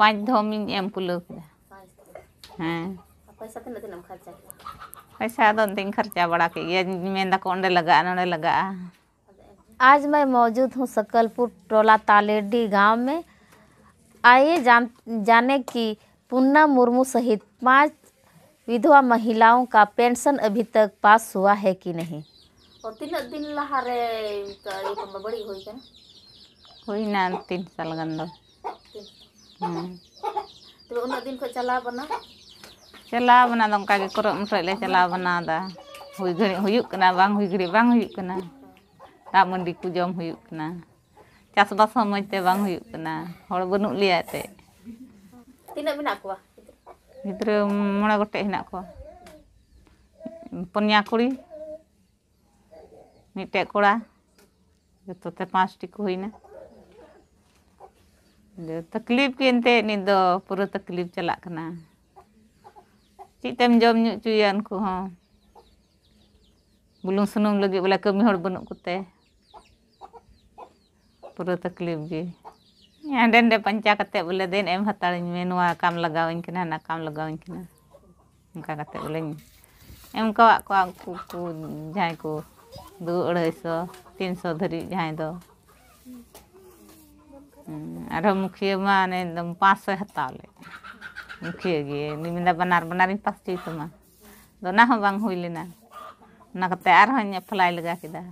पाँच धोम हाँ। पैसा तो तीन मतलब खर्चा पैसा दो तो तीन खर्चा बड़ा के लगा नोड़े लगा आज मैं मौजूद हूँ सकलपुर टोला तालेडी गांव में आइए जान जाने कि पुन्ना मुर्मू सहित पांच विधवा महिलाओं का पेंशन अभी तक पास हुआ है कि नहीं और तीन दिन लहारे तो तो बड़ी हुई ना तीन साल गंदा ᱛᱚᱵᱮ ᱩᱱᱟᱹᱜ ᱫᱤᱱ ᱠᱷᱚᱱ ᱪᱟᱞᱟᱣ ᱵᱟᱱᱟ ᱪᱟᱞᱟᱣ ᱵᱟᱱᱟ ᱫᱚ ᱚᱱᱠᱟ ᱜᱮ ᱠᱚᱨᱚᱜ ᱢᱚᱥᱚᱡ ᱞᱮ ᱪᱟᱞᱟᱣ ᱵᱟᱱᱟᱣᱫᱟ ᱦᱩᱭ ᱜᱷᱟᱹᱲᱤᱡ ᱦᱩᱭᱩᱜ ᱠᱟᱱᱟ ᱵᱟᱝ ᱦᱩᱭ ᱜᱷᱟᱹᱲᱤᱡ ᱵᱟᱝ ᱦᱩᱭᱩᱜ ᱠᱟᱱᱟ ᱫᱟᱜ ᱢᱟᱹᱰᱤ ᱠᱚ ᱡᱚᱢ ᱦᱩᱭᱩᱜ ᱠᱟᱱᱟ ᱪᱟᱥᱵᱟᱥ ᱦᱚᱸ ᱢᱚᱡᱽ ᱛᱮ ᱵᱟᱝ ᱦᱩᱭᱩᱜ ᱠᱟᱱᱟ ᱦᱚᱲ ᱵᱟᱹᱱᱩᱜ ᱞᱮᱭᱟ ᱮᱱᱛᱮ ᱛᱤᱱᱟᱹᱜ ᱢᱮᱱᱟᱜ ᱠᱚᱣᱟ ᱜᱤᱫᱽᱨᱟᱹ ᱢᱚᱬᱮ ᱜᱚᱴᱮᱡ ᱦᱮᱱᱟᱜ ᱠᱚᱣᱟ ᱯᱚᱱᱭᱟ ᱠᱩᱲᱤ ᱢᱤᱫᱴᱮᱡ ᱠᱚᱲᱟ ᱡᱚᱛᱚ ᱛᱮ ᱯᱟᱸᱪᱴᱤ ᱠᱚ ᱦᱩᱭᱱᱟ taklip kente ni do pura taklip chalak kana chi tem jom nyu chuyan ku ha bulun sunum lagi bala kami hor bunuk ku te pura taklip ge ngaden de panca kate bala den em hatarin menua kam lagawin kena na kam lagawin kena engka kate ni. em kawa ko aku ku jai ku tiga 300 dari jahai do आरो मुखिया मान एकदम पाँच सौ हताले मुखिया गे निमिंदा बनार बनार पास तुमा दोना हो बांग हुई लेना ना कते आर हो अप्लाई लगा किदा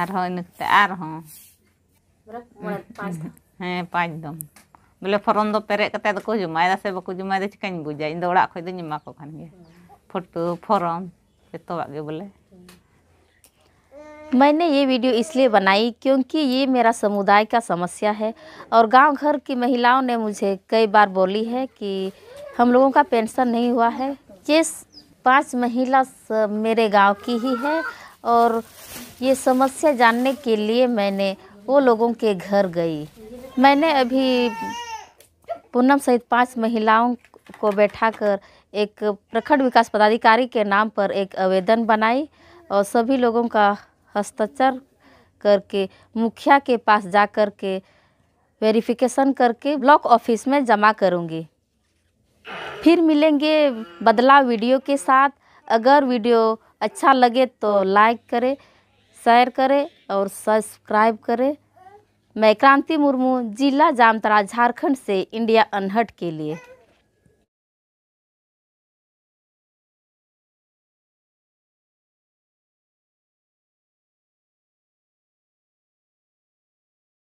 आर हो इनकते आर हो ᱦᱮᱸ ᱯᱟᱸᱪ ᱫᱚᱢ ᱵᱚᱞᱮ ᱯᱷᱚᱨᱚᱢ ᱫᱚ ᱯᱮᱨᱮᱡ ᱠᱟᱛᱮ ᱫᱚᱠᱚ ᱡᱚᱢᱟᱭᱫᱟ ᱥᱮ ᱵᱟᱠᱚ ᱡᱚᱢᱟᱭᱫᱟ ᱪᱤᱠᱟᱹᱧ ᱵᱩᱡᱟ ᱤᱧ ᱫᱚ ᱚᱲᱟᱜ ᱠᱷᱚᱡ ᱫᱚᱧ ᱮᱢᱟ ᱠᱚ ᱠᱟᱱ ᱜᱮᱭᱟ ᱯᱷᱳᱴᱳ ᱯᱷᱚᱨᱚᱢ ᱡᱚᱛᱚᱣᱟᱜ ᱜᱮ ᱵᱚᱞᱮ मैंने ये वीडियो इसलिए बनाई क्योंकि ये मेरा समुदाय का समस्या है और गांव घर की महिलाओं ने मुझे कई बार बोली है कि हम लोगों का पेंशन नहीं हुआ है ये पांच महिला मेरे गांव की ही है और ये समस्या जानने के लिए मैंने वो लोगों के घर गई मैंने अभी पूनम सहित पांच महिलाओं को बैठाकर एक प्रखंड विकास पदाधिकारी के नाम पर एक आवेदन बनाई और सभी लोगों का हस्ताक्षर करके मुखिया के पास जा कर के वेरिफिकेशन करके ब्लॉक ऑफिस में जमा करूँगी फिर मिलेंगे बदलाव वीडियो के साथ अगर वीडियो अच्छा लगे तो लाइक करें शेयर करें और सब्सक्राइब करें मैं क्रांति मुर्मू जिला जामतरा झारखंड से इंडिया अनहट के लिए